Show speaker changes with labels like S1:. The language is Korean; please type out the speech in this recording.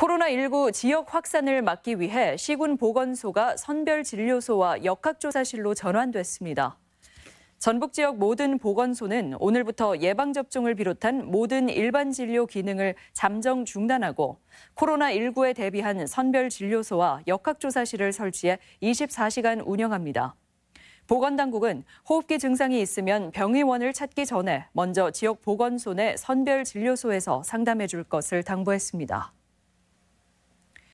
S1: 코로나19 지역 확산을 막기 위해 시군 보건소가 선별 진료소와 역학조사실로 전환됐습니다. 전북 지역 모든 보건소는 오늘부터 예방접종을 비롯한 모든 일반 진료 기능을 잠정 중단하고 코로나19에 대비한 선별 진료소와 역학조사실을 설치해 24시간 운영합니다. 보건당국은 호흡기 증상이 있으면 병의원을 찾기 전에 먼저 지역 보건소 내 선별 진료소에서 상담해 줄 것을 당부했습니다.